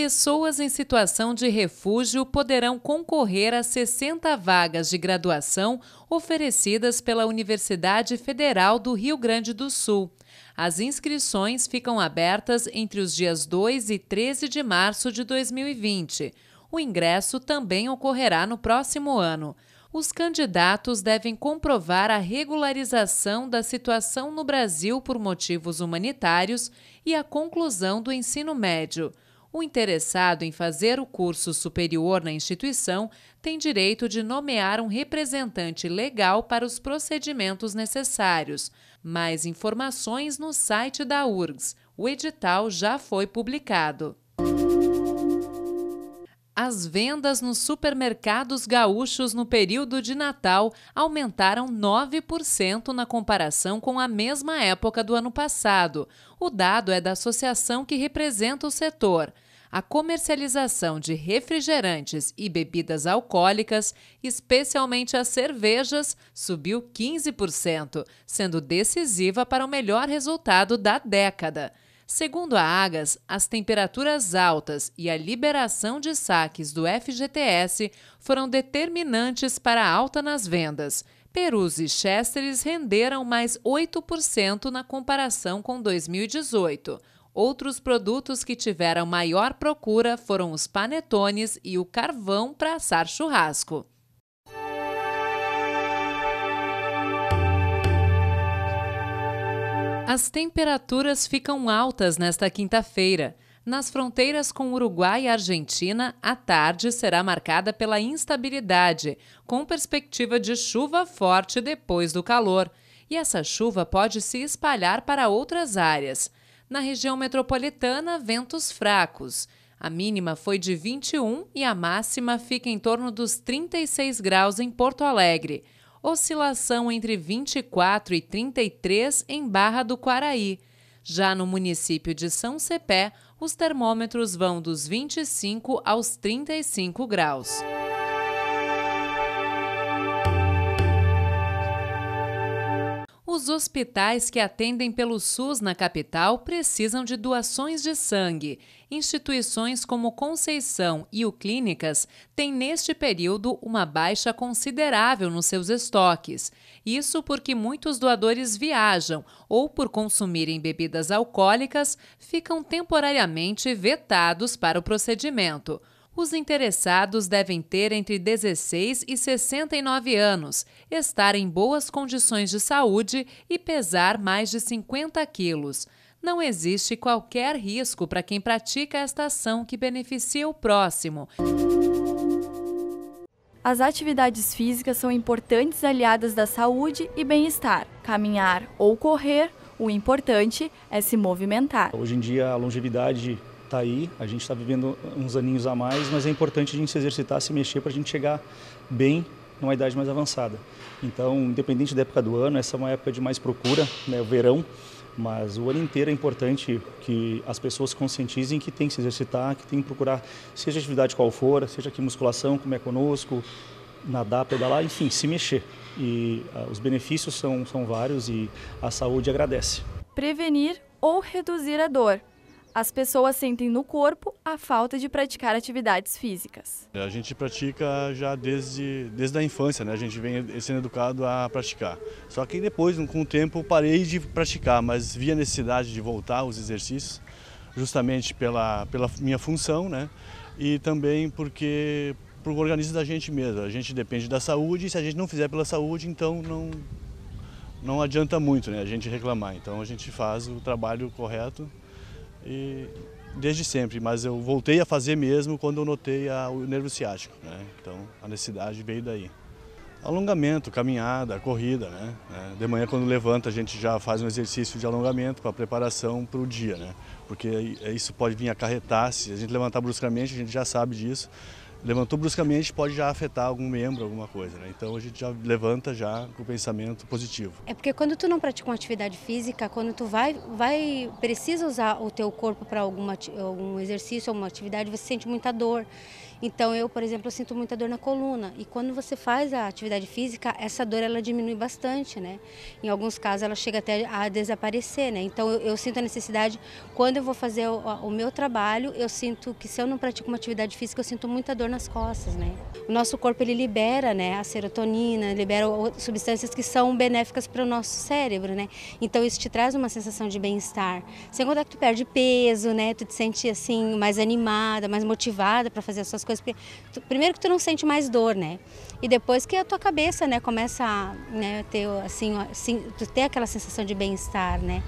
Pessoas em situação de refúgio poderão concorrer a 60 vagas de graduação oferecidas pela Universidade Federal do Rio Grande do Sul. As inscrições ficam abertas entre os dias 2 e 13 de março de 2020. O ingresso também ocorrerá no próximo ano. Os candidatos devem comprovar a regularização da situação no Brasil por motivos humanitários e a conclusão do ensino médio. O interessado em fazer o curso superior na instituição tem direito de nomear um representante legal para os procedimentos necessários. Mais informações no site da URGS. O edital já foi publicado. As vendas nos supermercados gaúchos no período de Natal aumentaram 9% na comparação com a mesma época do ano passado. O dado é da associação que representa o setor. A comercialização de refrigerantes e bebidas alcoólicas, especialmente as cervejas, subiu 15%, sendo decisiva para o melhor resultado da década. Segundo a Agas, as temperaturas altas e a liberação de saques do FGTS foram determinantes para a alta nas vendas. Perus e Chesteres renderam mais 8% na comparação com 2018. Outros produtos que tiveram maior procura foram os panetones e o carvão para assar churrasco. As temperaturas ficam altas nesta quinta-feira. Nas fronteiras com Uruguai e Argentina, a tarde será marcada pela instabilidade, com perspectiva de chuva forte depois do calor. E essa chuva pode se espalhar para outras áreas. Na região metropolitana, ventos fracos. A mínima foi de 21 e a máxima fica em torno dos 36 graus em Porto Alegre oscilação entre 24 e 33 em Barra do Quaraí. Já no município de São Cepé, os termômetros vão dos 25 aos 35 graus. Os hospitais que atendem pelo SUS na capital precisam de doações de sangue. Instituições como Conceição e o Clínicas têm neste período uma baixa considerável nos seus estoques. Isso porque muitos doadores viajam ou, por consumirem bebidas alcoólicas, ficam temporariamente vetados para o procedimento. Os interessados devem ter entre 16 e 69 anos, estar em boas condições de saúde e pesar mais de 50 quilos. Não existe qualquer risco para quem pratica esta ação que beneficia o próximo. As atividades físicas são importantes aliadas da saúde e bem-estar. Caminhar ou correr, o importante é se movimentar. Hoje em dia, a longevidade está aí, a gente está vivendo uns aninhos a mais, mas é importante a gente se exercitar, se mexer para a gente chegar bem numa idade mais avançada. Então, independente da época do ano, essa é uma época de mais procura, né, o verão, mas o ano inteiro é importante que as pessoas conscientizem que tem que se exercitar, que tem que procurar, seja atividade qual for, seja aqui musculação, como é conosco, nadar, pedalar, enfim, se mexer. E uh, os benefícios são, são vários e a saúde agradece. Prevenir ou reduzir a dor as pessoas sentem no corpo a falta de praticar atividades físicas. A gente pratica já desde, desde a infância, né? a gente vem sendo educado a praticar. Só que depois, com o tempo, parei de praticar, mas vi a necessidade de voltar aos exercícios, justamente pela, pela minha função né? e também porque para o organismo da gente mesmo. A gente depende da saúde e se a gente não fizer pela saúde, então não, não adianta muito né? a gente reclamar. Então a gente faz o trabalho correto e desde sempre, mas eu voltei a fazer mesmo quando eu notei a, o nervo ciático, né? Então a necessidade veio daí. Alongamento, caminhada, corrida, né? É, de manhã quando levanta a gente já faz um exercício de alongamento para preparação para o dia, né? Porque é, isso pode vir acarretar, se a gente levantar bruscamente, a gente já sabe disso, levantou bruscamente pode já afetar algum membro, alguma coisa, né? Então a gente já levanta já com o pensamento positivo. É porque quando tu não pratica uma atividade física, quando tu vai, vai precisa usar o teu corpo para alguma algum exercício, alguma atividade, você sente muita dor. Então eu, por exemplo, sinto muita dor na coluna e quando você faz a atividade física, essa dor ela diminui bastante, né? Em alguns casos ela chega até a desaparecer, né? Então eu, eu sinto a necessidade quando eu vou fazer o, o meu trabalho, eu sinto que se eu não pratico uma atividade física, eu sinto muita dor dor nas costas, né? O nosso corpo ele libera, né, a serotonina, libera substâncias que são benéficas para o nosso cérebro, né? Então isso te traz uma sensação de bem-estar. Sem contar que tu perde peso, né? Tu te sente assim mais animada, mais motivada para fazer as suas coisas. primeiro que tu não sente mais dor, né? E depois que a tua cabeça, né, começa a, né, ter assim, assim, tu ter aquela sensação de bem-estar, né?